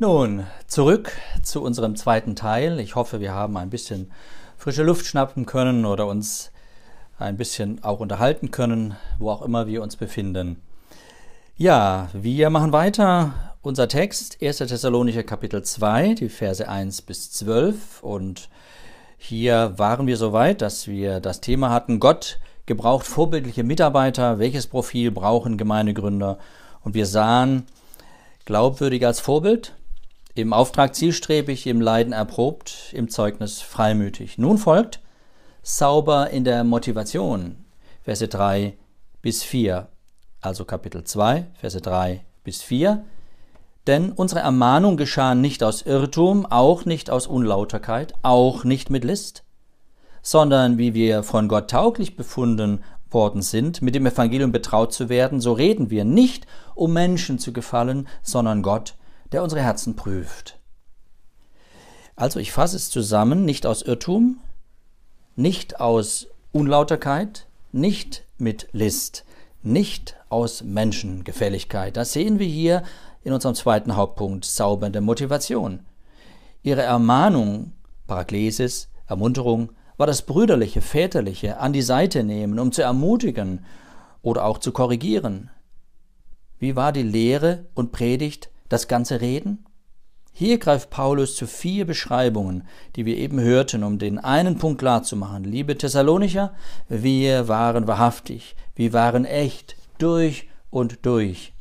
Nun, zurück zu unserem zweiten Teil. Ich hoffe, wir haben ein bisschen frische Luft schnappen können oder uns ein bisschen auch unterhalten können, wo auch immer wir uns befinden. Ja, wir machen weiter. Unser Text, 1. Thessalonicher Kapitel 2, die Verse 1 bis 12. Und hier waren wir so weit, dass wir das Thema hatten, Gott gebraucht vorbildliche Mitarbeiter, welches Profil brauchen Gemeindegründer? Und wir sahen glaubwürdig als Vorbild, im Auftrag zielstrebig, im Leiden erprobt, im Zeugnis freimütig. Nun folgt sauber in der Motivation, Verse 3 bis 4. Also Kapitel 2, Verse 3 bis 4. Denn unsere Ermahnung geschah nicht aus Irrtum, auch nicht aus Unlauterkeit, auch nicht mit List, sondern wie wir von Gott tauglich befunden worden sind, mit dem Evangelium betraut zu werden, so reden wir nicht, um Menschen zu gefallen, sondern Gott der unsere Herzen prüft. Also ich fasse es zusammen, nicht aus Irrtum, nicht aus Unlauterkeit, nicht mit List, nicht aus Menschengefälligkeit. Das sehen wir hier in unserem zweiten Hauptpunkt, saubernde Motivation. Ihre Ermahnung, Paraklesis, Ermunterung, war das brüderliche, väterliche, an die Seite nehmen, um zu ermutigen oder auch zu korrigieren. Wie war die Lehre und Predigt das ganze Reden? Hier greift Paulus zu vier Beschreibungen, die wir eben hörten, um den einen Punkt klarzumachen. Liebe Thessalonicher, wir waren wahrhaftig, wir waren echt, durch und durch.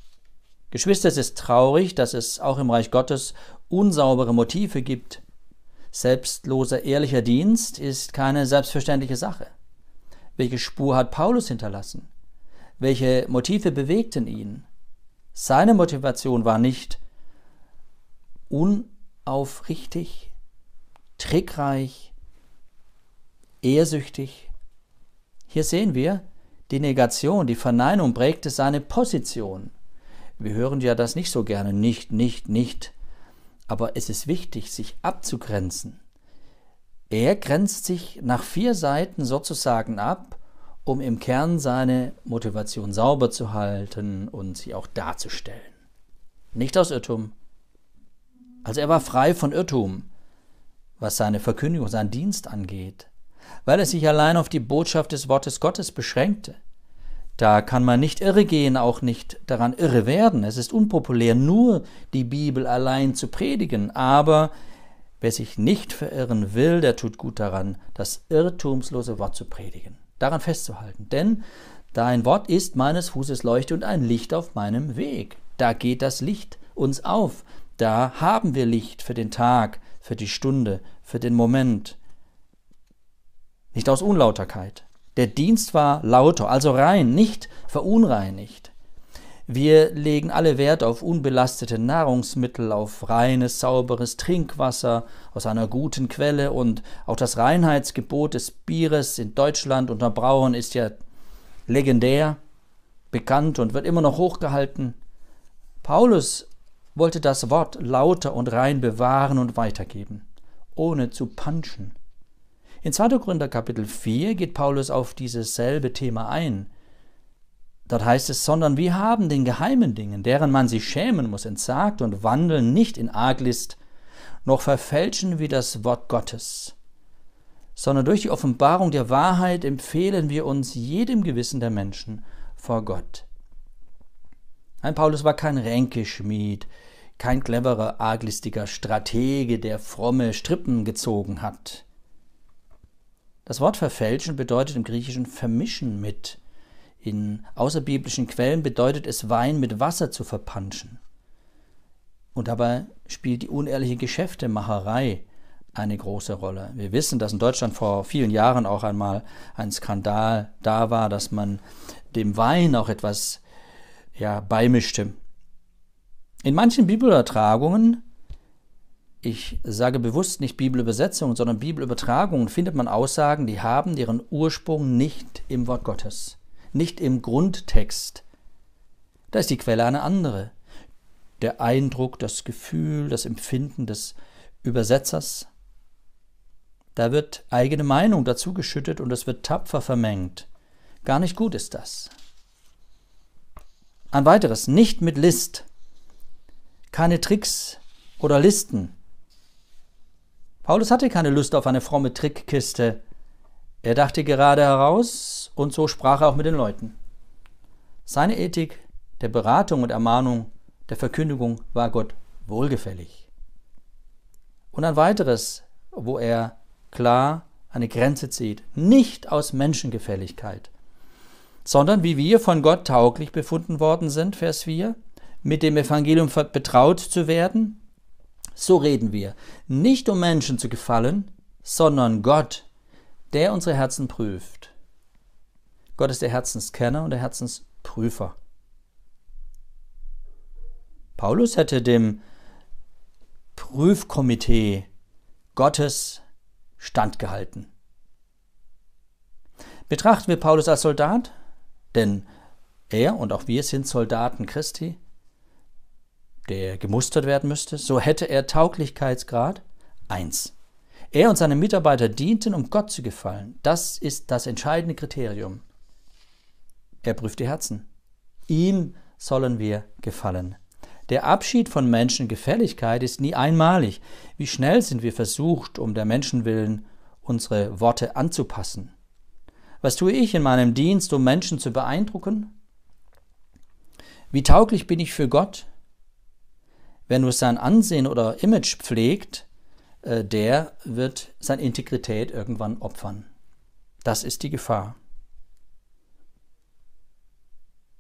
Geschwister, es ist traurig, dass es auch im Reich Gottes unsaubere Motive gibt. Selbstloser, ehrlicher Dienst ist keine selbstverständliche Sache. Welche Spur hat Paulus hinterlassen? Welche Motive bewegten ihn? Seine Motivation war nicht unaufrichtig, trickreich, ehrsüchtig. Hier sehen wir, die Negation, die Verneinung prägte seine Position. Wir hören ja das nicht so gerne, nicht, nicht, nicht. Aber es ist wichtig, sich abzugrenzen. Er grenzt sich nach vier Seiten sozusagen ab um im Kern seine Motivation sauber zu halten und sie auch darzustellen. Nicht aus Irrtum. Also er war frei von Irrtum, was seine Verkündigung, seinen Dienst angeht, weil er sich allein auf die Botschaft des Wortes Gottes beschränkte. Da kann man nicht irre gehen, auch nicht daran irre werden. Es ist unpopulär, nur die Bibel allein zu predigen, aber wer sich nicht verirren will, der tut gut daran, das irrtumslose Wort zu predigen daran festzuhalten. Denn dein Wort ist meines Fußes Leuchte und ein Licht auf meinem Weg. Da geht das Licht uns auf. Da haben wir Licht für den Tag, für die Stunde, für den Moment. Nicht aus Unlauterkeit. Der Dienst war lauter, also rein, nicht verunreinigt. Wir legen alle Wert auf unbelastete Nahrungsmittel, auf reines, sauberes Trinkwasser aus einer guten Quelle und auch das Reinheitsgebot des Bieres in Deutschland unter Brauern ist ja legendär, bekannt und wird immer noch hochgehalten. Paulus wollte das Wort lauter und rein bewahren und weitergeben, ohne zu punchen. In 2. Korinther Kapitel 4 geht Paulus auf dieses selbe Thema ein. Dort heißt es, sondern wir haben den geheimen Dingen, deren man sich schämen muss, entsagt und wandeln nicht in Arglist, noch verfälschen wir das Wort Gottes, sondern durch die Offenbarung der Wahrheit empfehlen wir uns jedem Gewissen der Menschen vor Gott. Ein Paulus war kein Ränkeschmied, kein cleverer, arglistiger Stratege, der fromme Strippen gezogen hat. Das Wort verfälschen bedeutet im Griechischen vermischen mit, in außerbiblischen Quellen bedeutet es, Wein mit Wasser zu verpanschen. Und dabei spielt die unehrliche Geschäftemacherei eine große Rolle. Wir wissen, dass in Deutschland vor vielen Jahren auch einmal ein Skandal da war, dass man dem Wein auch etwas ja, beimischte. In manchen Bibelübertragungen, ich sage bewusst nicht Bibelübersetzungen, sondern Bibelübertragungen, findet man Aussagen, die haben ihren Ursprung nicht im Wort Gottes nicht im Grundtext. Da ist die Quelle eine andere. Der Eindruck, das Gefühl, das Empfinden des Übersetzers. Da wird eigene Meinung dazu geschüttet und es wird tapfer vermengt. Gar nicht gut ist das. Ein weiteres, nicht mit List. Keine Tricks oder Listen. Paulus hatte keine Lust auf eine fromme Trickkiste. Er dachte gerade heraus und so sprach er auch mit den Leuten. Seine Ethik der Beratung und Ermahnung, der Verkündigung war Gott wohlgefällig. Und ein weiteres, wo er klar eine Grenze zieht, nicht aus Menschengefälligkeit, sondern wie wir von Gott tauglich befunden worden sind, Vers 4, mit dem Evangelium betraut zu werden, so reden wir, nicht um Menschen zu gefallen, sondern Gott, der unsere Herzen prüft. Gott ist der Herzenskenner und der Herzensprüfer. Paulus hätte dem Prüfkomitee Gottes standgehalten. Betrachten wir Paulus als Soldat, denn er und auch wir sind Soldaten Christi, der gemustert werden müsste, so hätte er Tauglichkeitsgrad 1. Er und seine Mitarbeiter dienten, um Gott zu gefallen. Das ist das entscheidende Kriterium. Er prüft die Herzen. Ihm sollen wir gefallen. Der Abschied von Menschengefälligkeit ist nie einmalig. Wie schnell sind wir versucht, um der Menschen willen unsere Worte anzupassen? Was tue ich in meinem Dienst, um Menschen zu beeindrucken? Wie tauglich bin ich für Gott? Wer nur sein Ansehen oder Image pflegt, äh, der wird seine Integrität irgendwann opfern. Das ist die Gefahr.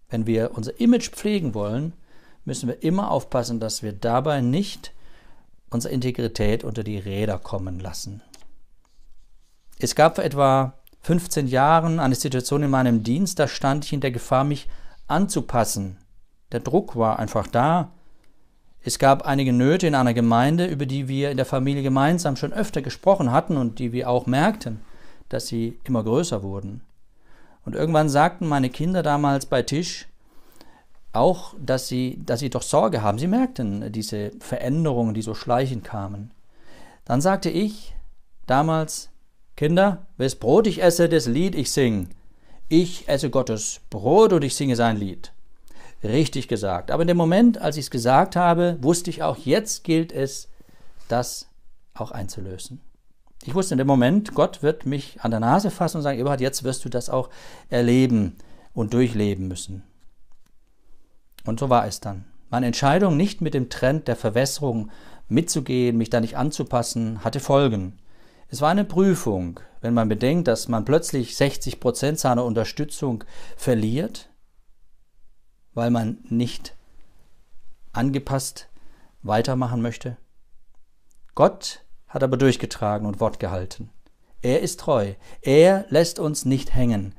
Wenn wir unser Image pflegen wollen, müssen wir immer aufpassen, dass wir dabei nicht unsere Integrität unter die Räder kommen lassen. Es gab vor etwa 15 Jahren eine Situation in meinem Dienst, da stand ich in der Gefahr, mich anzupassen. Der Druck war einfach da. Es gab einige Nöte in einer Gemeinde, über die wir in der Familie gemeinsam schon öfter gesprochen hatten und die wir auch merkten, dass sie immer größer wurden. Und irgendwann sagten meine Kinder damals bei Tisch auch, dass sie, dass sie doch Sorge haben. Sie merkten diese Veränderungen, die so schleichend kamen. Dann sagte ich damals, Kinder, wes Brot ich esse, das Lied ich sing. Ich esse Gottes Brot und ich singe sein Lied. Richtig gesagt. Aber in dem Moment, als ich es gesagt habe, wusste ich auch, jetzt gilt es, das auch einzulösen. Ich wusste in dem Moment, Gott wird mich an der Nase fassen und sagen, Eberhard, jetzt wirst du das auch erleben und durchleben müssen. Und so war es dann. Meine Entscheidung, nicht mit dem Trend der Verwässerung mitzugehen, mich da nicht anzupassen, hatte Folgen. Es war eine Prüfung, wenn man bedenkt, dass man plötzlich 60 Prozent seiner Unterstützung verliert, weil man nicht angepasst weitermachen möchte. Gott hat aber durchgetragen und Wort gehalten. Er ist treu. Er lässt uns nicht hängen.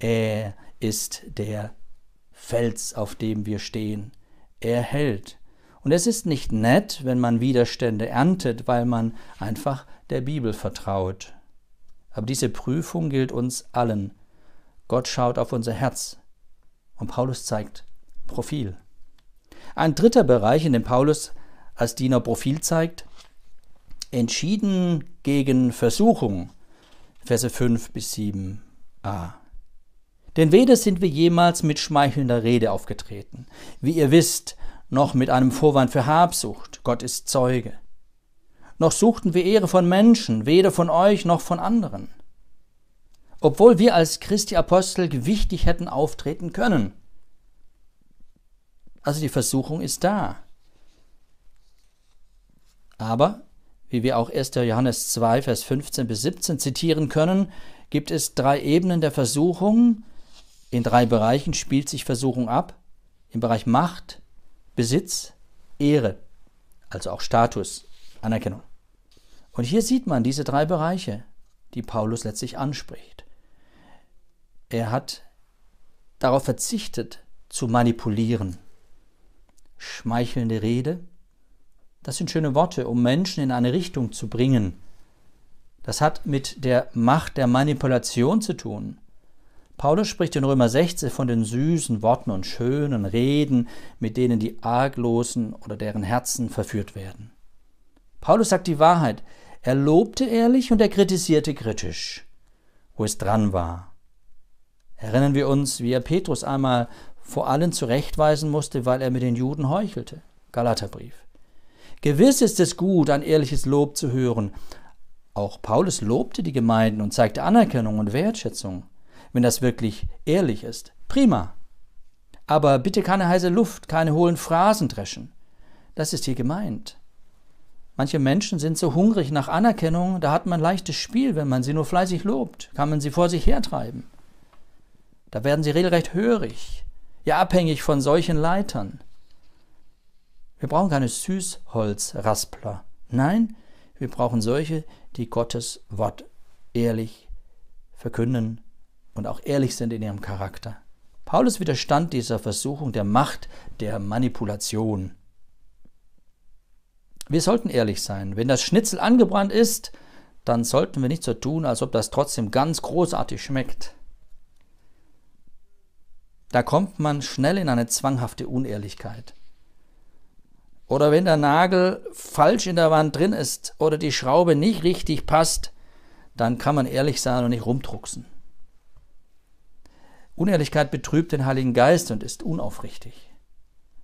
Er ist der Fels, auf dem wir stehen. Er hält. Und es ist nicht nett, wenn man Widerstände erntet, weil man einfach der Bibel vertraut. Aber diese Prüfung gilt uns allen. Gott schaut auf unser Herz. Und Paulus zeigt Profil. Ein dritter Bereich, in dem Paulus als Diener Profil zeigt, entschieden gegen Versuchung. Verse 5 bis 7a. Denn weder sind wir jemals mit schmeichelnder Rede aufgetreten, wie ihr wisst, noch mit einem Vorwand für Habsucht, Gott ist Zeuge. Noch suchten wir Ehre von Menschen, weder von euch noch von anderen. Obwohl wir als Christi Apostel gewichtig hätten auftreten können. Also die Versuchung ist da. Aber wie wir auch 1. Johannes 2, Vers 15 bis 17 zitieren können, gibt es drei Ebenen der Versuchung. In drei Bereichen spielt sich Versuchung ab. Im Bereich Macht, Besitz, Ehre, also auch Status, Anerkennung. Und hier sieht man diese drei Bereiche, die Paulus letztlich anspricht. Er hat darauf verzichtet, zu manipulieren. Schmeichelnde Rede, das sind schöne Worte, um Menschen in eine Richtung zu bringen. Das hat mit der Macht der Manipulation zu tun. Paulus spricht in Römer 16 von den süßen Worten und schönen Reden, mit denen die Arglosen oder deren Herzen verführt werden. Paulus sagt die Wahrheit. Er lobte ehrlich und er kritisierte kritisch, wo es dran war. Erinnern wir uns, wie er Petrus einmal vor allen zurechtweisen musste, weil er mit den Juden heuchelte. Galaterbrief. Gewiss ist es gut, ein ehrliches Lob zu hören. Auch Paulus lobte die Gemeinden und zeigte Anerkennung und Wertschätzung, wenn das wirklich ehrlich ist. Prima. Aber bitte keine heiße Luft, keine hohlen Phrasen dreschen. Das ist hier gemeint. Manche Menschen sind so hungrig nach Anerkennung, da hat man leichtes Spiel, wenn man sie nur fleißig lobt, kann man sie vor sich hertreiben. Da werden sie regelrecht hörig, ja abhängig von solchen Leitern. Wir brauchen keine Süßholzraspler. Nein, wir brauchen solche, die Gottes Wort ehrlich verkünden und auch ehrlich sind in ihrem Charakter. Paulus widerstand dieser Versuchung der Macht der Manipulation. Wir sollten ehrlich sein. Wenn das Schnitzel angebrannt ist, dann sollten wir nicht so tun, als ob das trotzdem ganz großartig schmeckt. Da kommt man schnell in eine zwanghafte Unehrlichkeit oder wenn der Nagel falsch in der Wand drin ist oder die Schraube nicht richtig passt, dann kann man ehrlich sein und nicht rumdrucksen. Unehrlichkeit betrübt den Heiligen Geist und ist unaufrichtig.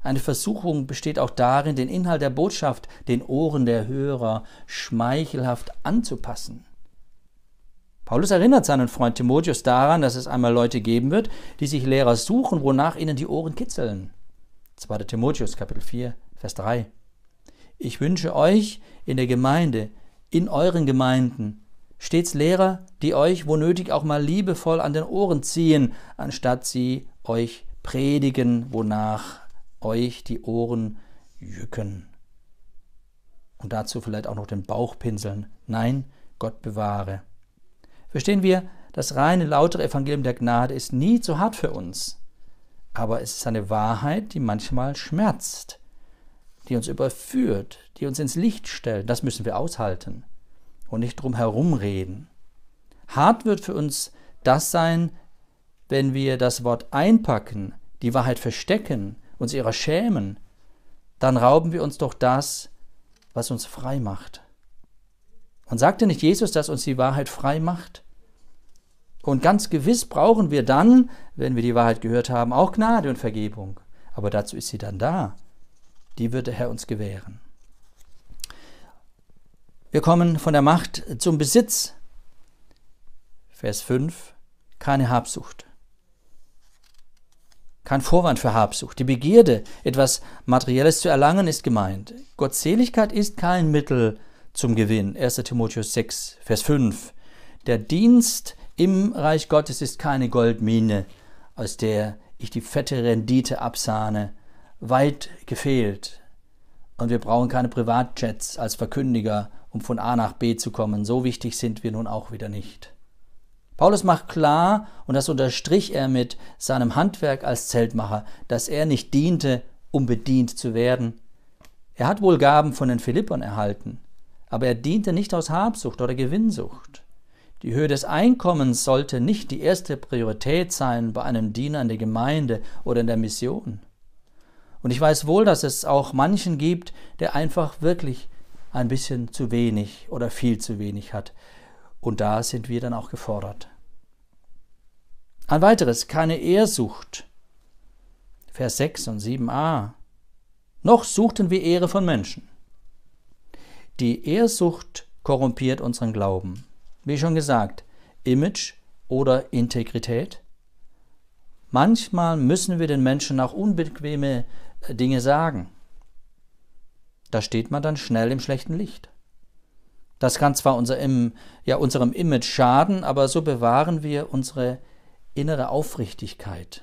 Eine Versuchung besteht auch darin, den Inhalt der Botschaft den Ohren der Hörer schmeichelhaft anzupassen. Paulus erinnert seinen Freund Timotheus daran, dass es einmal Leute geben wird, die sich Lehrer suchen, wonach ihnen die Ohren kitzeln. 2. Timotheus Kapitel 4, Vers 3. Ich wünsche euch in der Gemeinde, in euren Gemeinden, stets Lehrer, die euch, wo nötig, auch mal liebevoll an den Ohren ziehen, anstatt sie euch predigen, wonach euch die Ohren jücken. Und dazu vielleicht auch noch den Bauch pinseln. Nein, Gott bewahre. Verstehen wir, das reine, lautere Evangelium der Gnade ist nie zu hart für uns. Aber es ist eine Wahrheit, die manchmal schmerzt die uns überführt, die uns ins Licht stellt, das müssen wir aushalten und nicht drum herumreden. Hart wird für uns das sein, wenn wir das Wort einpacken, die Wahrheit verstecken, uns ihrer schämen, dann rauben wir uns doch das, was uns frei macht. Und sagte nicht Jesus, dass uns die Wahrheit frei macht? Und ganz gewiss brauchen wir dann, wenn wir die Wahrheit gehört haben, auch Gnade und Vergebung. Aber dazu ist sie dann da, die wird der Herr uns gewähren. Wir kommen von der Macht zum Besitz. Vers 5. Keine Habsucht. Kein Vorwand für Habsucht. Die Begierde, etwas Materielles zu erlangen, ist gemeint. Gottseligkeit ist kein Mittel zum Gewinn. 1 Timotheus 6, Vers 5. Der Dienst im Reich Gottes ist keine Goldmine, aus der ich die fette Rendite absahne, weit gefehlt. Und wir brauchen keine Privatjets als Verkündiger, um von A nach B zu kommen. So wichtig sind wir nun auch wieder nicht. Paulus macht klar, und das unterstrich er mit seinem Handwerk als Zeltmacher, dass er nicht diente, um bedient zu werden. Er hat wohl Gaben von den Philippern erhalten, aber er diente nicht aus Habsucht oder Gewinnsucht. Die Höhe des Einkommens sollte nicht die erste Priorität sein bei einem Diener in der Gemeinde oder in der Mission. Und ich weiß wohl, dass es auch manchen gibt, der einfach wirklich ein bisschen zu wenig oder viel zu wenig hat. Und da sind wir dann auch gefordert. Ein weiteres, keine Ehrsucht. Vers 6 und 7a. Ah, noch suchten wir Ehre von Menschen. Die Ehrsucht korrumpiert unseren Glauben. Wie schon gesagt, Image oder Integrität. Manchmal müssen wir den Menschen auch unbequeme Dinge sagen. Da steht man dann schnell im schlechten Licht. Das kann zwar unser, ja, unserem Image schaden, aber so bewahren wir unsere innere Aufrichtigkeit,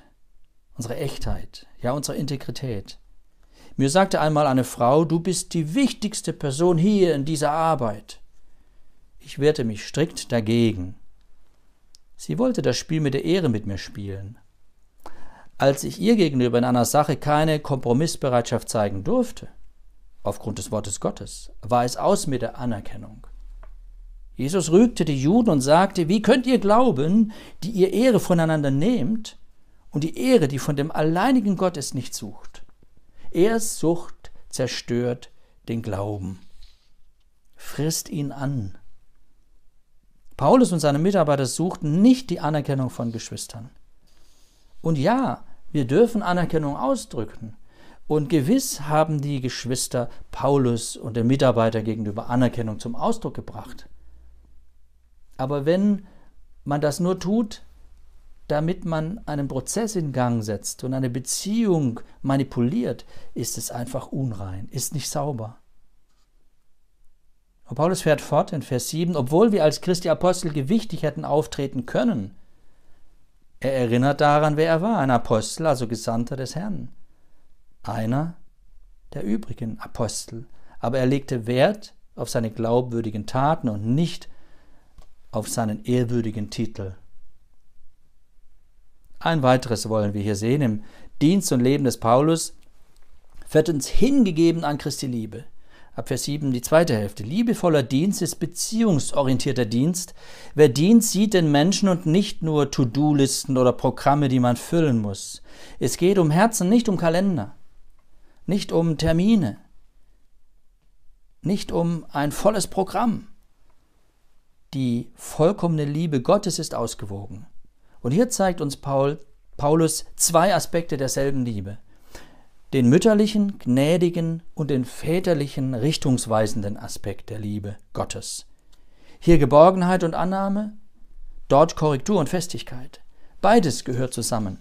unsere Echtheit, ja, unsere Integrität. Mir sagte einmal eine Frau, du bist die wichtigste Person hier in dieser Arbeit. Ich wehrte mich strikt dagegen. Sie wollte das Spiel mit der Ehre mit mir spielen als ich ihr gegenüber in einer Sache keine Kompromissbereitschaft zeigen durfte, aufgrund des Wortes Gottes, war es aus mit der Anerkennung. Jesus rügte die Juden und sagte, wie könnt ihr glauben, die ihr Ehre voneinander nehmt und die Ehre, die von dem alleinigen Gott ist, nicht sucht? Erst Sucht zerstört den Glauben, frisst ihn an. Paulus und seine Mitarbeiter suchten nicht die Anerkennung von Geschwistern. Und ja, wir dürfen Anerkennung ausdrücken. Und gewiss haben die Geschwister Paulus und den Mitarbeiter gegenüber Anerkennung zum Ausdruck gebracht. Aber wenn man das nur tut, damit man einen Prozess in Gang setzt und eine Beziehung manipuliert, ist es einfach unrein, ist nicht sauber. Und Paulus fährt fort in Vers 7, obwohl wir als Christi Apostel gewichtig hätten auftreten können, er erinnert daran, wer er war, ein Apostel, also Gesandter des Herrn, einer der übrigen Apostel. Aber er legte Wert auf seine glaubwürdigen Taten und nicht auf seinen ehrwürdigen Titel. Ein weiteres wollen wir hier sehen im Dienst und Leben des Paulus. Viertens, hingegeben an Christi Liebe ab Vers 7 die zweite Hälfte. Liebevoller Dienst ist beziehungsorientierter Dienst. Wer Dienst sieht den Menschen und nicht nur To-Do-Listen oder Programme, die man füllen muss. Es geht um Herzen, nicht um Kalender, nicht um Termine, nicht um ein volles Programm. Die vollkommene Liebe Gottes ist ausgewogen. Und hier zeigt uns Paul, Paulus zwei Aspekte derselben Liebe den mütterlichen, gnädigen und den väterlichen, richtungsweisenden Aspekt der Liebe Gottes. Hier Geborgenheit und Annahme, dort Korrektur und Festigkeit. Beides gehört zusammen.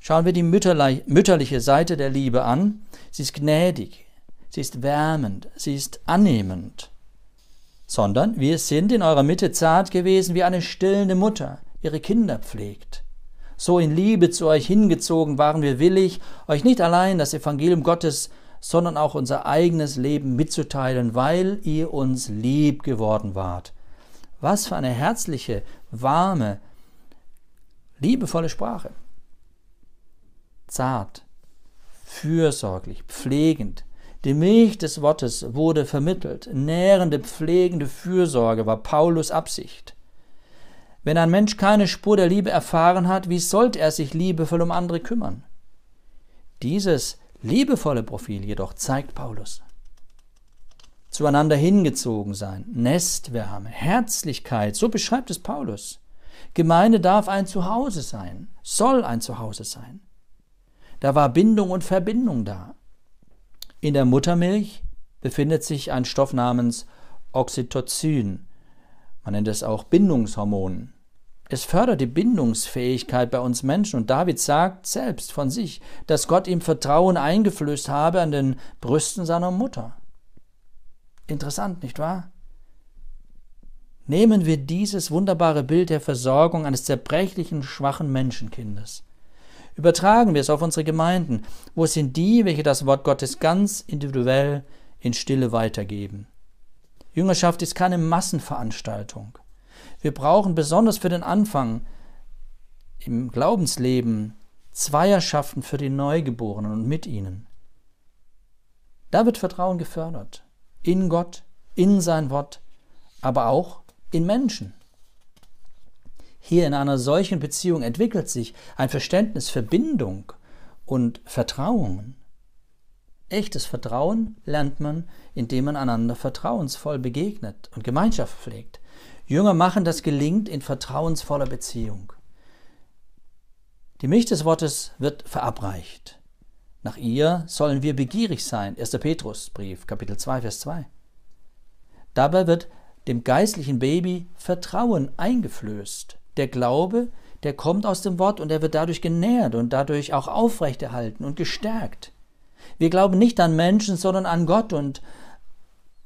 Schauen wir die mütterliche Seite der Liebe an. Sie ist gnädig, sie ist wärmend, sie ist annehmend. Sondern wir sind in eurer Mitte zart gewesen wie eine stillende Mutter ihre Kinder pflegt. So in Liebe zu euch hingezogen waren wir willig, euch nicht allein das Evangelium Gottes, sondern auch unser eigenes Leben mitzuteilen, weil ihr uns lieb geworden wart. Was für eine herzliche, warme, liebevolle Sprache. Zart, fürsorglich, pflegend. Die Milch des Wortes wurde vermittelt. Nährende, pflegende Fürsorge war Paulus Absicht. Wenn ein Mensch keine Spur der Liebe erfahren hat, wie sollte er sich liebevoll um andere kümmern? Dieses liebevolle Profil jedoch zeigt Paulus. Zueinander hingezogen sein, Nestwärme, Herzlichkeit, so beschreibt es Paulus. Gemeinde darf ein Zuhause sein, soll ein Zuhause sein. Da war Bindung und Verbindung da. In der Muttermilch befindet sich ein Stoff namens Oxytocin, man nennt es auch Bindungshormon. Es fördert die Bindungsfähigkeit bei uns Menschen und David sagt selbst von sich, dass Gott ihm Vertrauen eingeflößt habe an den Brüsten seiner Mutter. Interessant, nicht wahr? Nehmen wir dieses wunderbare Bild der Versorgung eines zerbrechlichen, schwachen Menschenkindes. Übertragen wir es auf unsere Gemeinden. Wo sind die, welche das Wort Gottes ganz individuell in Stille weitergeben? Jüngerschaft ist keine Massenveranstaltung. Wir brauchen besonders für den Anfang im Glaubensleben Zweierschaften für die Neugeborenen und mit ihnen. Da wird Vertrauen gefördert. In Gott, in sein Wort, aber auch in Menschen. Hier in einer solchen Beziehung entwickelt sich ein Verständnis für Bindung und Vertrauen. Echtes Vertrauen lernt man, indem man einander vertrauensvoll begegnet und Gemeinschaft pflegt. Jünger machen, das gelingt in vertrauensvoller Beziehung. Die Milch des Wortes wird verabreicht. Nach ihr sollen wir begierig sein. 1. Petrusbrief, Kapitel 2, Vers 2. Dabei wird dem geistlichen Baby Vertrauen eingeflößt. Der Glaube, der kommt aus dem Wort und er wird dadurch genährt und dadurch auch aufrechterhalten und gestärkt. Wir glauben nicht an Menschen, sondern an Gott und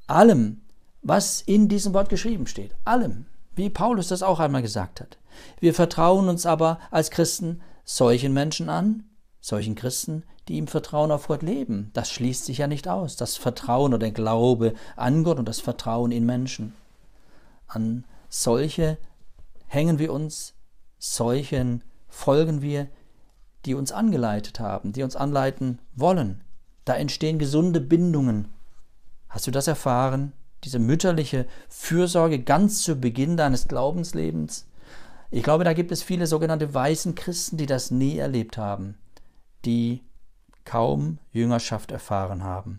allem, was in diesem Wort geschrieben steht. Allem, wie Paulus das auch einmal gesagt hat. Wir vertrauen uns aber als Christen solchen Menschen an, solchen Christen, die im Vertrauen auf Gott leben. Das schließt sich ja nicht aus, das Vertrauen oder der Glaube an Gott und das Vertrauen in Menschen. An solche hängen wir uns, solchen folgen wir, die uns angeleitet haben, die uns anleiten wollen. Da entstehen gesunde Bindungen. Hast du das erfahren? Diese mütterliche Fürsorge ganz zu Beginn deines Glaubenslebens? Ich glaube, da gibt es viele sogenannte weißen Christen, die das nie erlebt haben, die kaum Jüngerschaft erfahren haben.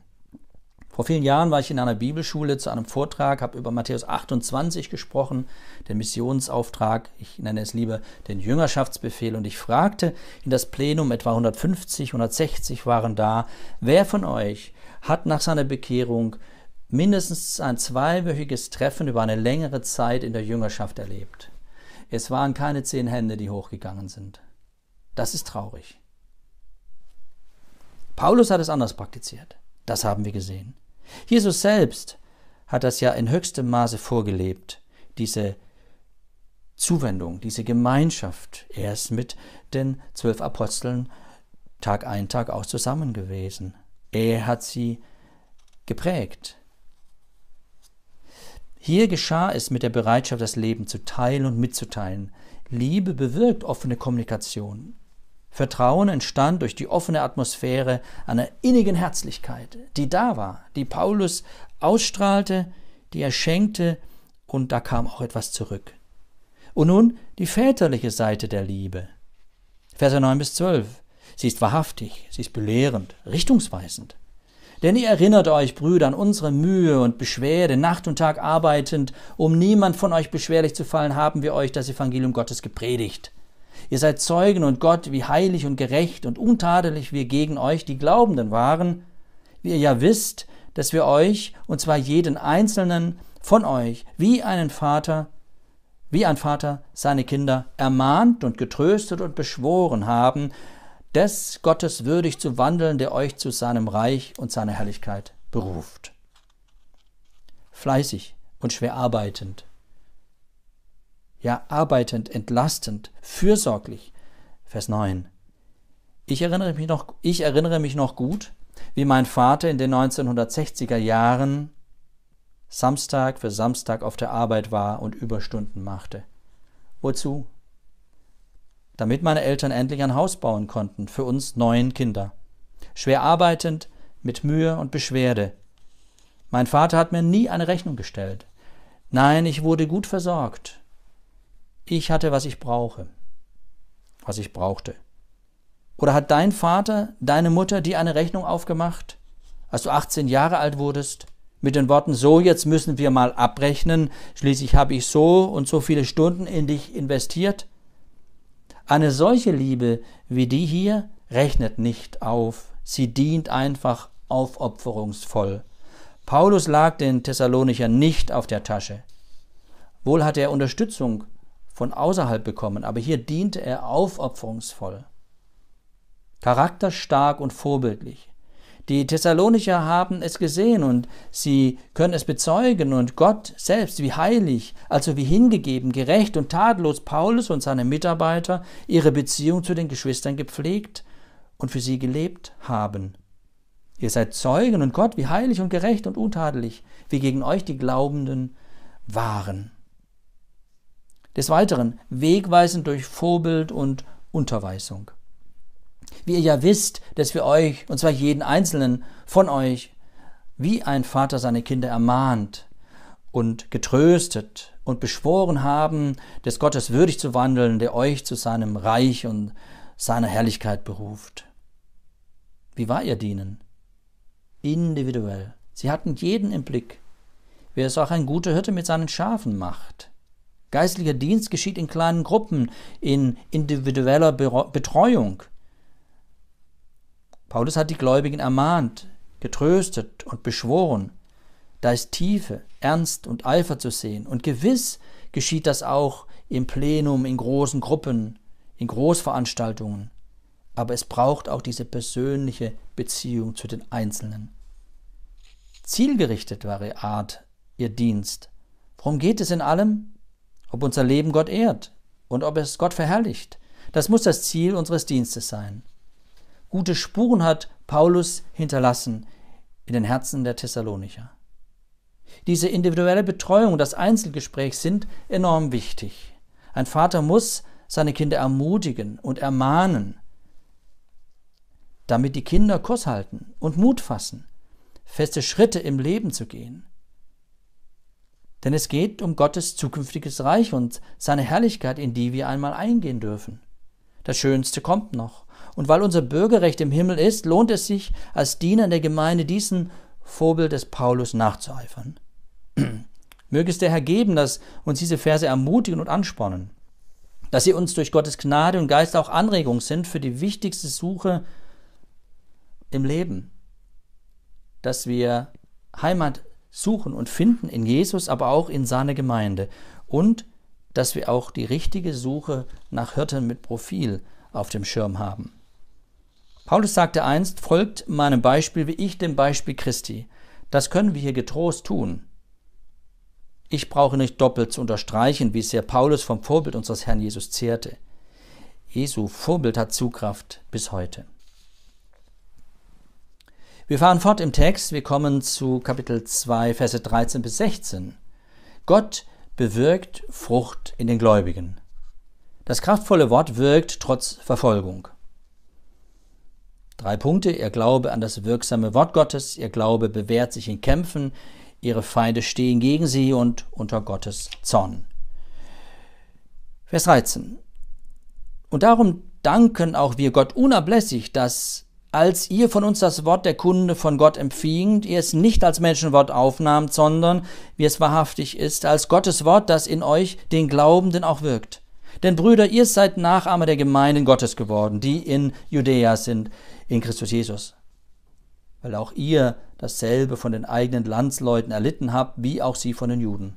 Vor vielen Jahren war ich in einer Bibelschule zu einem Vortrag, habe über Matthäus 28 gesprochen, den Missionsauftrag, ich nenne es lieber den Jüngerschaftsbefehl, und ich fragte in das Plenum, etwa 150, 160 waren da, wer von euch hat nach seiner Bekehrung mindestens ein zweiwöchiges Treffen über eine längere Zeit in der Jüngerschaft erlebt? Es waren keine zehn Hände, die hochgegangen sind. Das ist traurig. Paulus hat es anders praktiziert. Das haben wir gesehen. Jesus selbst hat das ja in höchstem Maße vorgelebt, diese Zuwendung, diese Gemeinschaft. Er ist mit den zwölf Aposteln Tag ein, Tag aus zusammen gewesen. Er hat sie geprägt. Hier geschah es mit der Bereitschaft, das Leben zu teilen und mitzuteilen. Liebe bewirkt offene Kommunikation. Vertrauen entstand durch die offene Atmosphäre einer innigen Herzlichkeit, die da war, die Paulus ausstrahlte, die er schenkte, und da kam auch etwas zurück. Und nun die väterliche Seite der Liebe. Verse 9 bis 12. Sie ist wahrhaftig, sie ist belehrend, richtungsweisend. Denn ihr erinnert euch, Brüder, an unsere Mühe und Beschwerde, Nacht und Tag arbeitend, um niemand von euch beschwerlich zu fallen, haben wir euch das Evangelium Gottes gepredigt. Ihr seid Zeugen und Gott, wie heilig und gerecht und untadelig wir gegen euch, die Glaubenden waren, wie ihr ja wisst, dass wir euch, und zwar jeden einzelnen von euch, wie einen Vater, wie ein Vater seine Kinder ermahnt und getröstet und beschworen haben, des Gottes würdig zu wandeln, der euch zu seinem Reich und seiner Herrlichkeit beruft. Fleißig und schwer arbeitend ja arbeitend, entlastend, fürsorglich. Vers 9. Ich erinnere mich noch, ich erinnere mich noch gut, wie mein Vater in den 1960er Jahren Samstag für Samstag auf der Arbeit war und Überstunden machte. Wozu? Damit meine Eltern endlich ein Haus bauen konnten, für uns neuen Kinder. Schwer arbeitend, mit Mühe und Beschwerde. Mein Vater hat mir nie eine Rechnung gestellt. Nein, ich wurde gut versorgt. Ich hatte, was ich brauche, was ich brauchte. Oder hat dein Vater, deine Mutter dir eine Rechnung aufgemacht, als du 18 Jahre alt wurdest, mit den Worten, so jetzt müssen wir mal abrechnen, schließlich habe ich so und so viele Stunden in dich investiert? Eine solche Liebe wie die hier rechnet nicht auf, sie dient einfach aufopferungsvoll. Paulus lag den Thessalonicher nicht auf der Tasche. Wohl hatte er Unterstützung von außerhalb bekommen, aber hier diente er aufopferungsvoll, charakterstark und vorbildlich. Die Thessalonicher haben es gesehen und sie können es bezeugen und Gott selbst, wie heilig, also wie hingegeben, gerecht und tadellos Paulus und seine Mitarbeiter ihre Beziehung zu den Geschwistern gepflegt und für sie gelebt haben. Ihr seid Zeugen und Gott, wie heilig und gerecht und untadelig, wie gegen euch die Glaubenden waren. Des Weiteren wegweisend durch Vorbild und Unterweisung. Wie ihr ja wisst, dass wir euch, und zwar jeden einzelnen von euch, wie ein Vater seine Kinder ermahnt und getröstet und beschworen haben, des Gottes würdig zu wandeln, der euch zu seinem Reich und seiner Herrlichkeit beruft. Wie war ihr Dienen? Individuell. Sie hatten jeden im Blick, wie es auch ein guter Hirte mit seinen Schafen macht. Geistlicher Dienst geschieht in kleinen Gruppen, in individueller Betreuung. Paulus hat die Gläubigen ermahnt, getröstet und beschworen. Da ist Tiefe, Ernst und Eifer zu sehen. Und gewiss geschieht das auch im Plenum, in großen Gruppen, in Großveranstaltungen. Aber es braucht auch diese persönliche Beziehung zu den Einzelnen. Zielgerichtet war ihre Art, ihr Dienst. Worum geht es in allem? ob unser Leben Gott ehrt und ob es Gott verherrlicht. Das muss das Ziel unseres Dienstes sein. Gute Spuren hat Paulus hinterlassen in den Herzen der Thessalonicher. Diese individuelle Betreuung und das Einzelgespräch sind enorm wichtig. Ein Vater muss seine Kinder ermutigen und ermahnen, damit die Kinder Kurs halten und Mut fassen, feste Schritte im Leben zu gehen. Denn es geht um Gottes zukünftiges Reich und seine Herrlichkeit, in die wir einmal eingehen dürfen. Das Schönste kommt noch. Und weil unser Bürgerrecht im Himmel ist, lohnt es sich, als Diener in der Gemeinde diesem Vorbild des Paulus nachzueifern. Möge es der Herr geben, dass uns diese Verse ermutigen und anspornen, dass sie uns durch Gottes Gnade und Geist auch Anregung sind für die wichtigste Suche im Leben, dass wir Heimat suchen und finden in Jesus, aber auch in seiner Gemeinde. Und dass wir auch die richtige Suche nach Hirten mit Profil auf dem Schirm haben. Paulus sagte einst, folgt meinem Beispiel, wie ich dem Beispiel Christi. Das können wir hier getrost tun. Ich brauche nicht doppelt zu unterstreichen, wie sehr Paulus vom Vorbild unseres Herrn Jesus zehrte. Jesu Vorbild hat Zugkraft bis heute. Wir fahren fort im Text, wir kommen zu Kapitel 2, Verse 13 bis 16. Gott bewirkt Frucht in den Gläubigen. Das kraftvolle Wort wirkt trotz Verfolgung. Drei Punkte. Ihr Glaube an das wirksame Wort Gottes, ihr Glaube bewährt sich in Kämpfen, ihre Feinde stehen gegen sie und unter Gottes Zorn. Vers 13. Und darum danken auch wir Gott unablässig, dass als ihr von uns das Wort der Kunde von Gott empfingt, ihr es nicht als Menschenwort aufnahmt, sondern, wie es wahrhaftig ist, als Gottes Wort, das in euch den Glaubenden auch wirkt. Denn Brüder, ihr seid Nachahmer der Gemeinden Gottes geworden, die in Judäa sind, in Christus Jesus. Weil auch ihr dasselbe von den eigenen Landsleuten erlitten habt, wie auch sie von den Juden.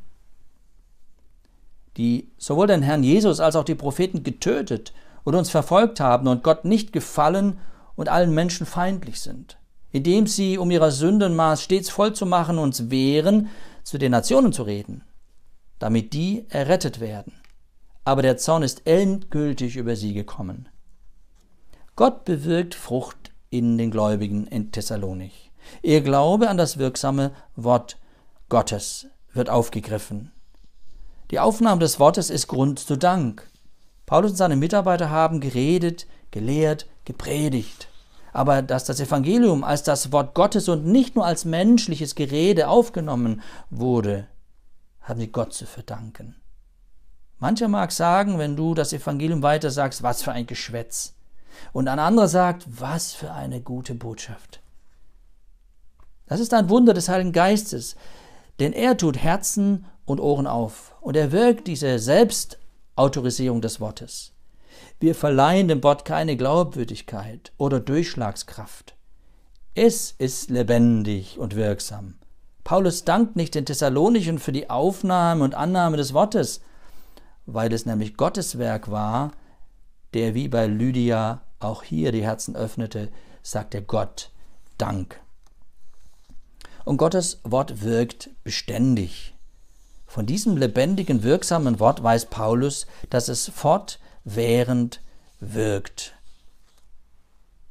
Die sowohl den Herrn Jesus als auch die Propheten getötet und uns verfolgt haben und Gott nicht gefallen und allen Menschen feindlich sind, indem sie, um ihrer Sündenmaß stets voll zu machen, uns wehren, zu den Nationen zu reden, damit die errettet werden. Aber der Zorn ist endgültig über sie gekommen. Gott bewirkt Frucht in den Gläubigen in Thessalonich. Ihr Glaube an das wirksame Wort Gottes wird aufgegriffen. Die Aufnahme des Wortes ist Grund zu Dank. Paulus und seine Mitarbeiter haben geredet gelehrt, gepredigt. Aber dass das Evangelium als das Wort Gottes und nicht nur als menschliches Gerede aufgenommen wurde, haben sie Gott zu verdanken. Mancher mag sagen, wenn du das Evangelium weiter sagst, was für ein Geschwätz. Und ein anderer sagt, was für eine gute Botschaft. Das ist ein Wunder des Heiligen Geistes, denn er tut Herzen und Ohren auf und er wirkt diese Selbstautorisierung des Wortes. Wir verleihen dem Wort keine Glaubwürdigkeit oder Durchschlagskraft. Es ist lebendig und wirksam. Paulus dankt nicht den Thessalonischen für die Aufnahme und Annahme des Wortes, weil es nämlich Gottes Werk war, der wie bei Lydia auch hier die Herzen öffnete, sagt er Gott Dank. Und Gottes Wort wirkt beständig. Von diesem lebendigen, wirksamen Wort weiß Paulus, dass es fort während wirkt,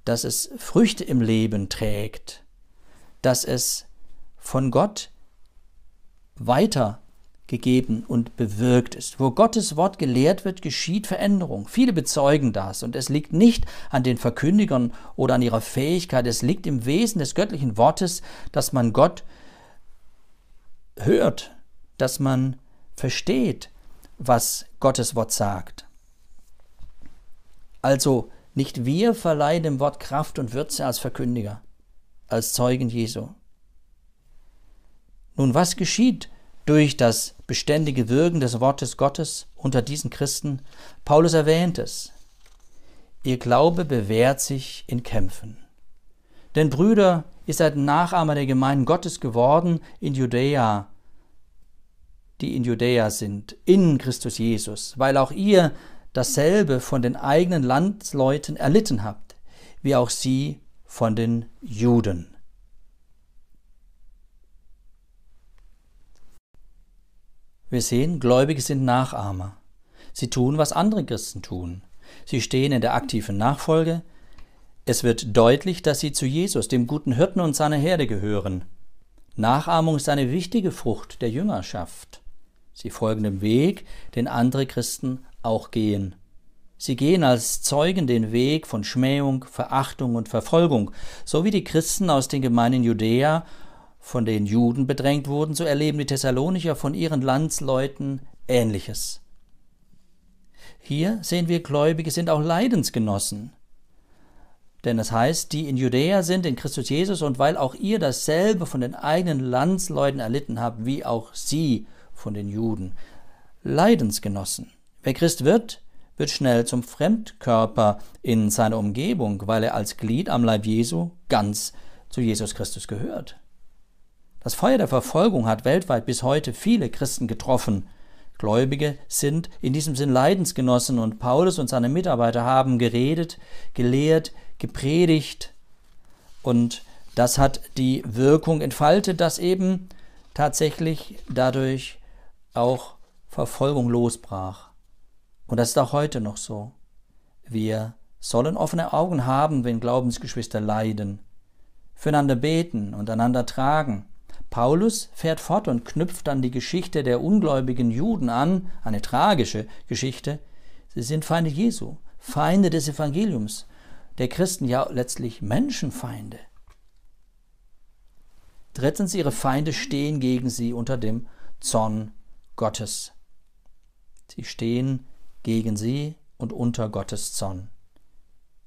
dass es Früchte im Leben trägt, dass es von Gott weitergegeben und bewirkt ist. Wo Gottes Wort gelehrt wird, geschieht Veränderung. Viele bezeugen das und es liegt nicht an den Verkündigern oder an ihrer Fähigkeit, es liegt im Wesen des göttlichen Wortes, dass man Gott hört, dass man versteht, was Gottes Wort sagt. Also nicht wir verleihen dem Wort Kraft und Würze als Verkündiger, als Zeugen Jesu. Nun, was geschieht durch das beständige Wirken des Wortes Gottes unter diesen Christen? Paulus erwähnt es. Ihr Glaube bewährt sich in Kämpfen. Denn Brüder, ihr seid Nachahmer der Gemeinden Gottes geworden in Judäa, die in Judäa sind, in Christus Jesus, weil auch ihr dasselbe von den eigenen Landsleuten erlitten habt, wie auch sie von den Juden. Wir sehen, Gläubige sind Nachahmer. Sie tun, was andere Christen tun. Sie stehen in der aktiven Nachfolge. Es wird deutlich, dass sie zu Jesus, dem guten Hirten und seiner Herde gehören. Nachahmung ist eine wichtige Frucht der Jüngerschaft. Sie folgen dem Weg, den andere Christen auch gehen. Sie gehen als Zeugen den Weg von Schmähung, Verachtung und Verfolgung, so wie die Christen aus den Gemeinden Judäa von den Juden bedrängt wurden, so erleben die Thessalonicher von ihren Landsleuten Ähnliches. Hier sehen wir, Gläubige sind auch Leidensgenossen. Denn es heißt, die in Judäa sind in Christus Jesus und weil auch ihr dasselbe von den eigenen Landsleuten erlitten habt, wie auch sie von den Juden. Leidensgenossen. Wer Christ wird, wird schnell zum Fremdkörper in seiner Umgebung, weil er als Glied am Leib Jesu ganz zu Jesus Christus gehört. Das Feuer der Verfolgung hat weltweit bis heute viele Christen getroffen. Gläubige sind in diesem Sinn Leidensgenossen und Paulus und seine Mitarbeiter haben geredet, gelehrt, gepredigt und das hat die Wirkung entfaltet, dass eben tatsächlich dadurch auch Verfolgung losbrach. Und das ist auch heute noch so. Wir sollen offene Augen haben, wenn Glaubensgeschwister leiden, füreinander beten und einander tragen. Paulus fährt fort und knüpft an die Geschichte der ungläubigen Juden an, eine tragische Geschichte. Sie sind Feinde Jesu, Feinde des Evangeliums, der Christen ja letztlich Menschenfeinde. Drittens, ihre Feinde stehen gegen sie unter dem Zorn Gottes. Sie stehen gegen gegen sie und unter Gottes Zorn.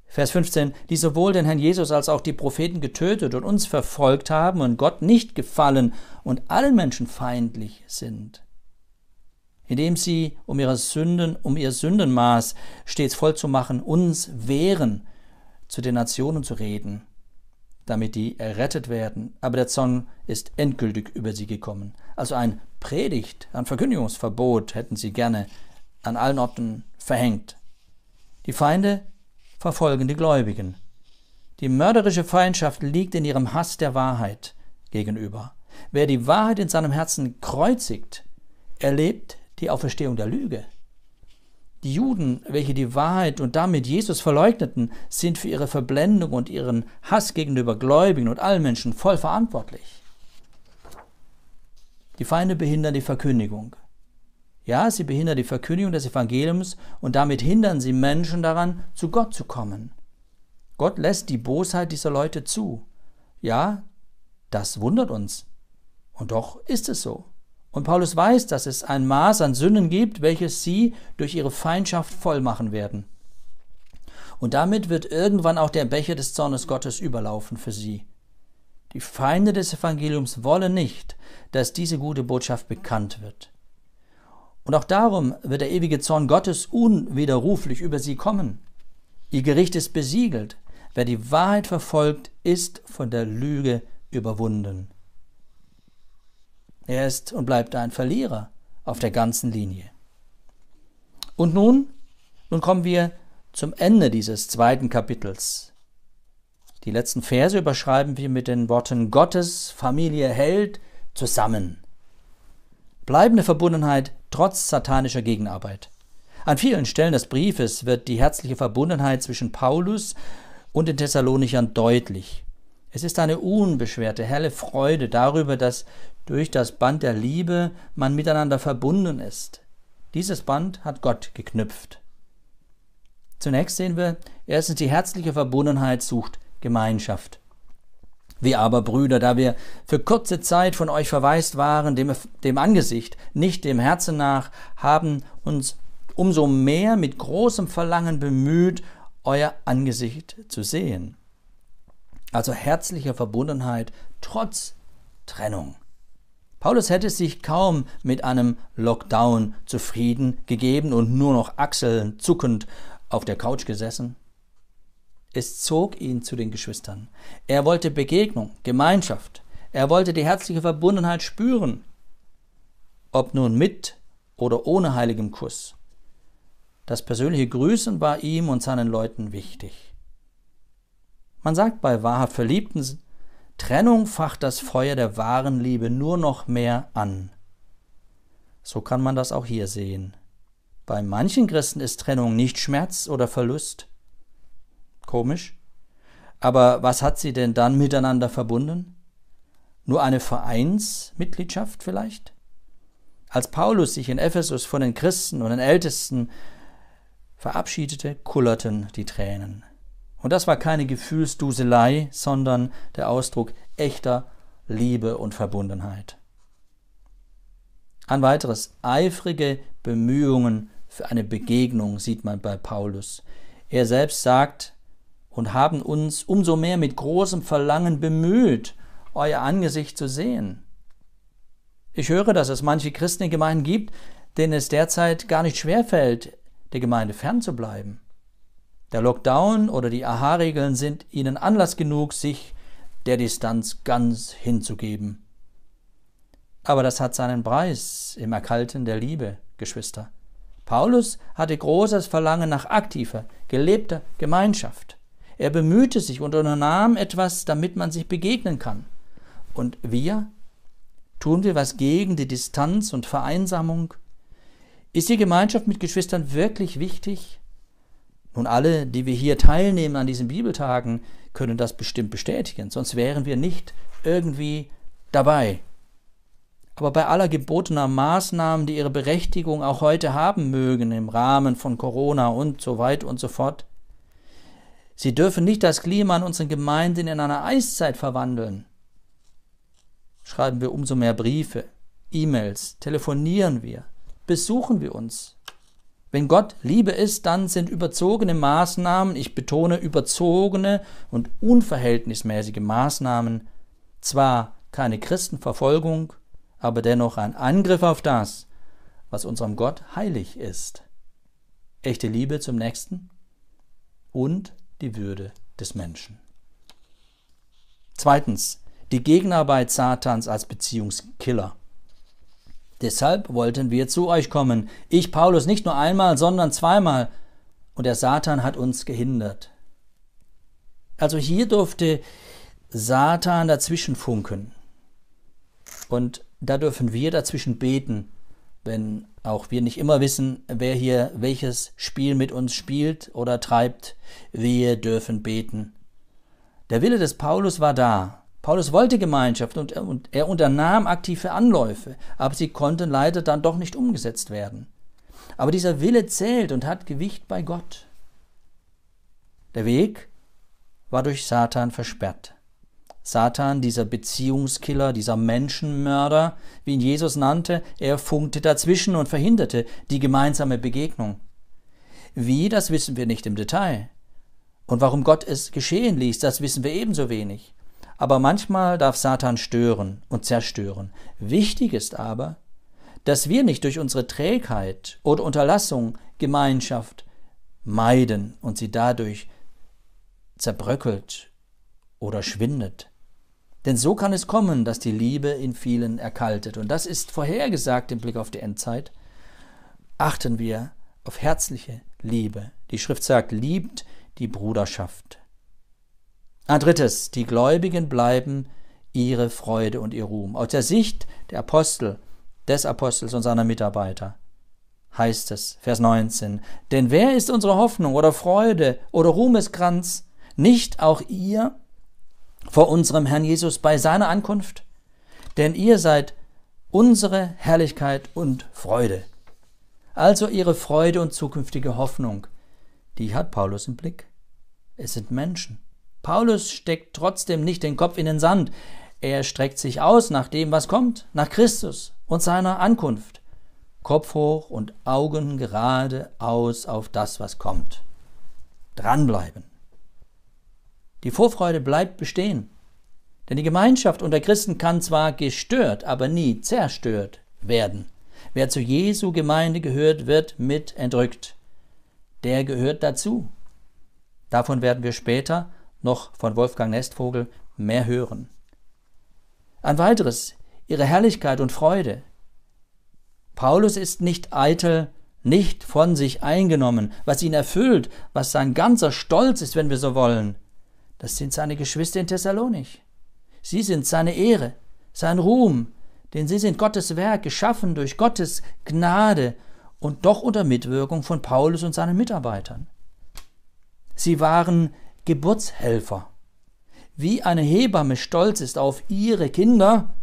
Vers 15, die sowohl den Herrn Jesus als auch die Propheten getötet und uns verfolgt haben und Gott nicht gefallen und allen Menschen feindlich sind. Indem sie, um ihre Sünden, um ihr Sündenmaß stets vollzumachen, uns wehren, zu den Nationen zu reden, damit die errettet werden. Aber der Zorn ist endgültig über sie gekommen. Also ein Predigt, ein Verkündigungsverbot hätten sie gerne an allen Orten verhängt. Die Feinde verfolgen die Gläubigen. Die mörderische Feindschaft liegt in ihrem Hass der Wahrheit gegenüber. Wer die Wahrheit in seinem Herzen kreuzigt, erlebt die Auferstehung der Lüge. Die Juden, welche die Wahrheit und damit Jesus verleugneten, sind für ihre Verblendung und ihren Hass gegenüber Gläubigen und allen Menschen voll verantwortlich. Die Feinde behindern die Verkündigung. Ja, sie behindern die Verkündigung des Evangeliums und damit hindern sie Menschen daran, zu Gott zu kommen. Gott lässt die Bosheit dieser Leute zu. Ja, das wundert uns. Und doch ist es so. Und Paulus weiß, dass es ein Maß an Sünden gibt, welches sie durch ihre Feindschaft vollmachen werden. Und damit wird irgendwann auch der Becher des Zornes Gottes überlaufen für sie. Die Feinde des Evangeliums wollen nicht, dass diese gute Botschaft bekannt wird. Und auch darum wird der ewige Zorn Gottes unwiderruflich über sie kommen. Ihr Gericht ist besiegelt. Wer die Wahrheit verfolgt, ist von der Lüge überwunden. Er ist und bleibt ein Verlierer auf der ganzen Linie. Und nun, nun kommen wir zum Ende dieses zweiten Kapitels. Die letzten Verse überschreiben wir mit den Worten Gottes Familie Held zusammen. Bleibende Verbundenheit trotz satanischer Gegenarbeit. An vielen Stellen des Briefes wird die herzliche Verbundenheit zwischen Paulus und den Thessalonichern deutlich. Es ist eine unbeschwerte, helle Freude darüber, dass durch das Band der Liebe man miteinander verbunden ist. Dieses Band hat Gott geknüpft. Zunächst sehen wir erstens die herzliche Verbundenheit sucht Gemeinschaft. Wir aber, Brüder, da wir für kurze Zeit von euch verwaist waren, dem, dem Angesicht, nicht dem Herzen nach, haben uns umso mehr mit großem Verlangen bemüht, euer Angesicht zu sehen. Also herzliche Verbundenheit trotz Trennung. Paulus hätte sich kaum mit einem Lockdown zufrieden gegeben und nur noch achselzuckend auf der Couch gesessen. Es zog ihn zu den Geschwistern. Er wollte Begegnung, Gemeinschaft. Er wollte die herzliche Verbundenheit spüren, ob nun mit oder ohne heiligem Kuss. Das persönliche Grüßen war ihm und seinen Leuten wichtig. Man sagt bei wahrhaft Verliebten, Trennung facht das Feuer der wahren Liebe nur noch mehr an. So kann man das auch hier sehen. Bei manchen Christen ist Trennung nicht Schmerz oder Verlust, Komisch. Aber was hat sie denn dann miteinander verbunden? Nur eine Vereinsmitgliedschaft vielleicht? Als Paulus sich in Ephesus von den Christen und den Ältesten verabschiedete, kullerten die Tränen. Und das war keine Gefühlsduselei, sondern der Ausdruck echter Liebe und Verbundenheit. Ein weiteres eifrige Bemühungen für eine Begegnung sieht man bei Paulus. Er selbst sagt und haben uns umso mehr mit großem Verlangen bemüht, euer Angesicht zu sehen. Ich höre, dass es manche Christen in Gemeinden gibt, denen es derzeit gar nicht schwerfällt, der Gemeinde fernzubleiben. Der Lockdown oder die AHA-Regeln sind ihnen Anlass genug, sich der Distanz ganz hinzugeben. Aber das hat seinen Preis im Erkalten der Liebe, Geschwister. Paulus hatte großes Verlangen nach aktiver, gelebter Gemeinschaft. Er bemühte sich und unternahm etwas, damit man sich begegnen kann. Und wir? Tun wir was gegen die Distanz und Vereinsamung? Ist die Gemeinschaft mit Geschwistern wirklich wichtig? Nun, alle, die wir hier teilnehmen an diesen Bibeltagen, können das bestimmt bestätigen, sonst wären wir nicht irgendwie dabei. Aber bei aller gebotener Maßnahmen, die ihre Berechtigung auch heute haben mögen im Rahmen von Corona und so weit und so fort, Sie dürfen nicht das Klima in unseren Gemeinden in einer Eiszeit verwandeln. Schreiben wir umso mehr Briefe, E-Mails, telefonieren wir, besuchen wir uns. Wenn Gott Liebe ist, dann sind überzogene Maßnahmen, ich betone überzogene und unverhältnismäßige Maßnahmen, zwar keine Christenverfolgung, aber dennoch ein Angriff auf das, was unserem Gott heilig ist. Echte Liebe zum Nächsten und die Würde des Menschen. Zweitens, die Gegenarbeit Satans als Beziehungskiller. Deshalb wollten wir zu euch kommen. Ich, Paulus, nicht nur einmal, sondern zweimal. Und der Satan hat uns gehindert. Also hier durfte Satan dazwischen funken. Und da dürfen wir dazwischen beten, wenn auch wir nicht immer wissen, wer hier welches Spiel mit uns spielt oder treibt. Wir dürfen beten. Der Wille des Paulus war da. Paulus wollte Gemeinschaft und, er unternahm aktive Anläufe, aber sie konnten leider dann doch nicht umgesetzt werden. Aber dieser Wille zählt und hat Gewicht bei Gott. Der Weg war durch Satan versperrt. Satan, dieser Beziehungskiller, dieser Menschenmörder, wie ihn Jesus nannte, er funkte dazwischen und verhinderte die gemeinsame Begegnung. Wie, das wissen wir nicht im Detail. Und warum Gott es geschehen ließ, das wissen wir ebenso wenig. Aber manchmal darf Satan stören und zerstören. Wichtig ist aber, dass wir nicht durch unsere Trägheit oder Unterlassung Gemeinschaft meiden und sie dadurch zerbröckelt oder schwindet. Denn so kann es kommen, dass die Liebe in vielen erkaltet. Und das ist vorhergesagt im Blick auf die Endzeit. Achten wir auf herzliche Liebe. Die Schrift sagt, liebt die Bruderschaft. Ein drittes, die Gläubigen bleiben ihre Freude und ihr Ruhm. Aus der Sicht der Apostel, des Apostels und seiner Mitarbeiter heißt es, Vers 19, denn wer ist unsere Hoffnung oder Freude oder Ruhmeskranz? Nicht auch ihr? vor unserem Herrn Jesus bei seiner Ankunft, denn ihr seid unsere Herrlichkeit und Freude. Also ihre Freude und zukünftige Hoffnung, die hat Paulus im Blick. Es sind Menschen. Paulus steckt trotzdem nicht den Kopf in den Sand. Er streckt sich aus nach dem, was kommt, nach Christus und seiner Ankunft. Kopf hoch und Augen gerade aus auf das, was kommt. Dranbleiben. Die Vorfreude bleibt bestehen. Denn die Gemeinschaft unter Christen kann zwar gestört, aber nie zerstört werden. Wer zu Jesu Gemeinde gehört, wird mit entrückt. Der gehört dazu. Davon werden wir später noch von Wolfgang Nestvogel mehr hören. Ein weiteres, ihre Herrlichkeit und Freude. Paulus ist nicht eitel, nicht von sich eingenommen, was ihn erfüllt, was sein ganzer Stolz ist, wenn wir so wollen. Das sind seine Geschwister in Thessalonich. Sie sind seine Ehre, sein Ruhm, denn sie sind Gottes Werk, geschaffen durch Gottes Gnade und doch unter Mitwirkung von Paulus und seinen Mitarbeitern. Sie waren Geburtshelfer. Wie eine Hebamme stolz ist auf ihre Kinder,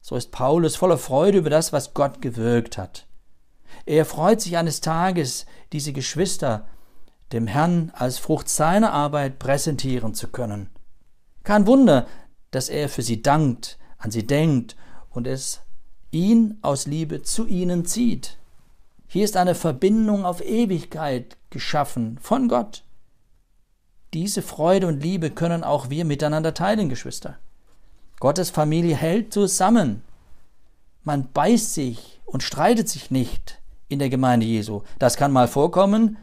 so ist Paulus voller Freude über das, was Gott gewirkt hat. Er freut sich eines Tages, diese Geschwister dem Herrn als Frucht seiner Arbeit präsentieren zu können. Kein Wunder, dass er für sie dankt, an sie denkt und es ihn aus Liebe zu ihnen zieht. Hier ist eine Verbindung auf Ewigkeit geschaffen von Gott. Diese Freude und Liebe können auch wir miteinander teilen, Geschwister. Gottes Familie hält zusammen. Man beißt sich und streitet sich nicht in der Gemeinde Jesu. Das kann mal vorkommen,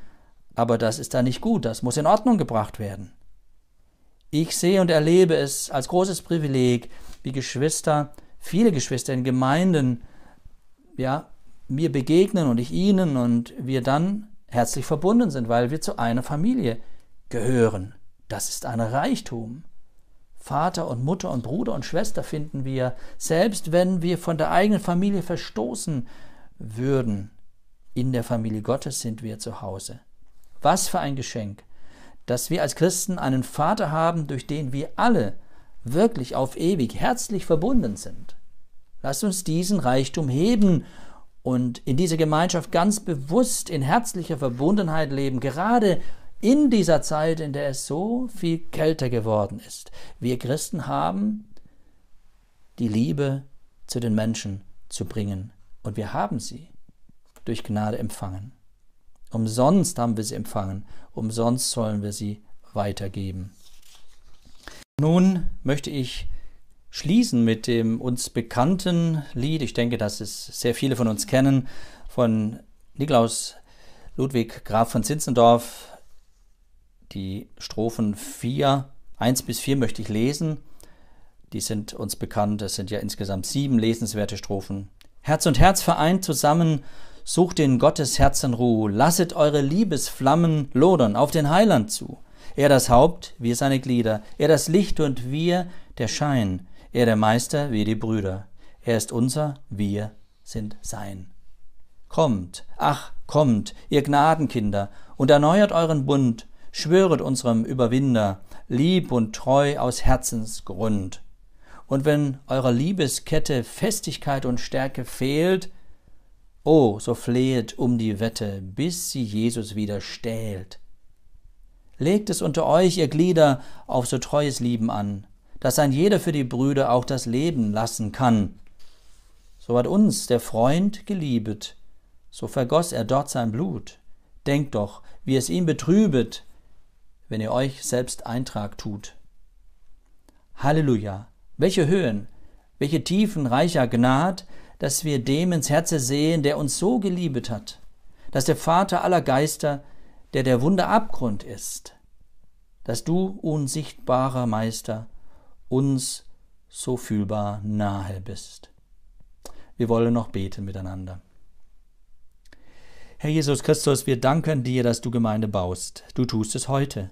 aber das ist da nicht gut, das muss in Ordnung gebracht werden. Ich sehe und erlebe es als großes Privileg, wie Geschwister, viele Geschwister in Gemeinden, ja, mir begegnen und ich ihnen und wir dann herzlich verbunden sind, weil wir zu einer Familie gehören. Das ist ein Reichtum. Vater und Mutter und Bruder und Schwester finden wir, selbst wenn wir von der eigenen Familie verstoßen würden. In der Familie Gottes sind wir zu Hause. Was für ein Geschenk, dass wir als Christen einen Vater haben, durch den wir alle wirklich auf ewig herzlich verbunden sind. Lasst uns diesen Reichtum heben und in dieser Gemeinschaft ganz bewusst in herzlicher Verbundenheit leben, gerade in dieser Zeit, in der es so viel kälter geworden ist. Wir Christen haben die Liebe zu den Menschen zu bringen und wir haben sie durch Gnade empfangen. Umsonst haben wir sie empfangen, umsonst sollen wir sie weitergeben. Nun möchte ich schließen mit dem uns bekannten Lied. Ich denke, dass es sehr viele von uns kennen, von Niklaus Ludwig Graf von Zinzendorf. Die Strophen 4, 1 bis 4 möchte ich lesen. Die sind uns bekannt. Es sind ja insgesamt sieben lesenswerte Strophen. Herz und Herz vereint zusammen Sucht in Gottes Herzen Ruhe, lasset eure Liebesflammen lodern auf den Heiland zu. Er das Haupt, wir seine Glieder, er das Licht und wir der Schein, er der Meister, wir die Brüder. Er ist unser, wir sind sein. Kommt, ach, kommt, ihr Gnadenkinder, und erneuert euren Bund, schwöret unserem Überwinder, lieb und treu aus Herzensgrund. Und wenn eurer Liebeskette Festigkeit und Stärke fehlt, Oh, so flehet um die Wette, bis sie Jesus wieder stählt. Legt es unter euch, ihr Glieder, auf so treues Lieben an, dass ein jeder für die Brüder auch das Leben lassen kann. So hat uns der Freund geliebet, so vergoß er dort sein Blut. Denkt doch, wie es ihn betrübet, wenn ihr euch selbst Eintrag tut. Halleluja! Welche Höhen, welche Tiefen reicher Gnad, dass wir dem ins Herz sehen, der uns so geliebet hat, dass der Vater aller Geister, der der Wunderabgrund ist, dass du, unsichtbarer Meister, uns so fühlbar nahe bist. Wir wollen noch beten miteinander. Herr Jesus Christus, wir danken dir, dass du Gemeinde baust. Du tust es heute.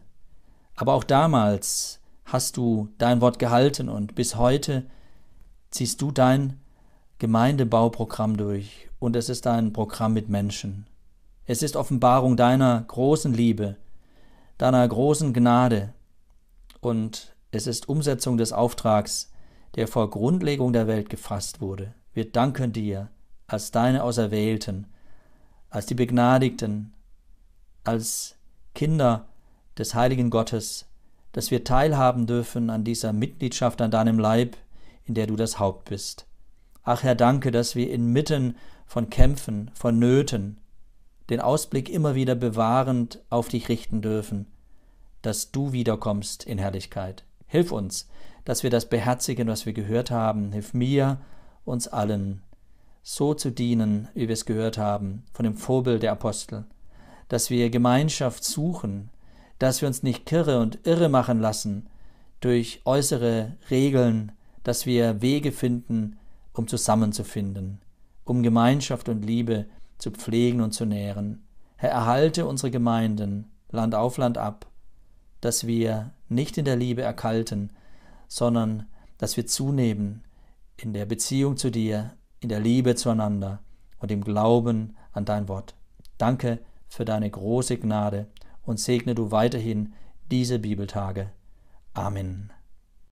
Aber auch damals hast du dein Wort gehalten und bis heute ziehst du dein Gemeindebauprogramm durch und es ist ein Programm mit Menschen. Es ist Offenbarung deiner großen Liebe, deiner großen Gnade und es ist Umsetzung des Auftrags, der vor Grundlegung der Welt gefasst wurde. Wir danken dir als deine Auserwählten, als die Begnadigten, als Kinder des heiligen Gottes, dass wir teilhaben dürfen an dieser Mitgliedschaft an deinem Leib, in der du das Haupt bist. Ach Herr, danke, dass wir inmitten von Kämpfen, von Nöten, den Ausblick immer wieder bewahrend auf dich richten dürfen, dass du wiederkommst in Herrlichkeit. Hilf uns, dass wir das beherzigen, was wir gehört haben. Hilf mir, uns allen so zu dienen, wie wir es gehört haben, von dem Vorbild der Apostel, dass wir Gemeinschaft suchen, dass wir uns nicht kirre und irre machen lassen durch äußere Regeln, dass wir Wege finden, um zusammenzufinden, um Gemeinschaft und Liebe zu pflegen und zu nähren. Herr, erhalte unsere Gemeinden, Land auf Land ab, dass wir nicht in der Liebe erkalten, sondern dass wir zunehmen in der Beziehung zu dir, in der Liebe zueinander und im Glauben an dein Wort. Danke für deine große Gnade und segne du weiterhin diese Bibeltage. Amen.